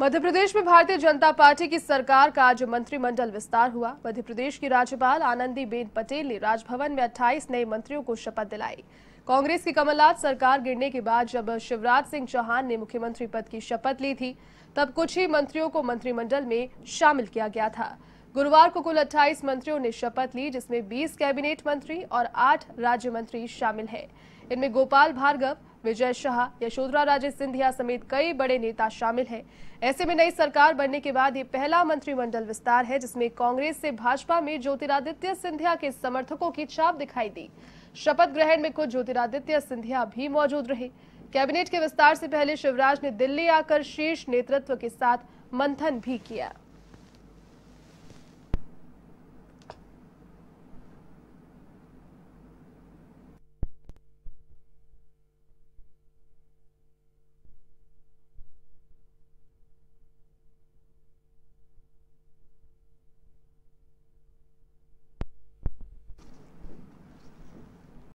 मध्य प्रदेश में भारतीय जनता पार्टी की सरकार का आज मंत्रिमंडल विस्तार हुआ मध्य प्रदेश की राज्यपाल आनंदी बेन पटेल ने राजभवन में 28 नए मंत्रियों को शपथ दिलाई कांग्रेस की कमलनाथ सरकार गिरने के बाद जब शिवराज सिंह चौहान ने मुख्यमंत्री पद की शपथ ली थी तब कुछ ही मंत्रियों को मंत्रिमंडल में शामिल किया गया था गुरुवार को कुल अट्ठाईस मंत्रियों ने शपथ ली जिसमें बीस कैबिनेट मंत्री और आठ राज्य मंत्री शामिल है इनमें गोपाल भार्गव विजय शाह यशोधरा राजे सिंधिया समेत कई बड़े नेता शामिल हैं ऐसे में नई सरकार बनने के बाद ये पहला मंत्रिमंडल विस्तार है जिसमें कांग्रेस से भाजपा में ज्योतिरादित्य सिंधिया के समर्थकों की छाप दिखाई दी शपथ ग्रहण में खुद ज्योतिरादित्य सिंधिया भी मौजूद रहे कैबिनेट के विस्तार से पहले शिवराज ने दिल्ली आकर शीर्ष नेतृत्व के साथ मंथन भी किया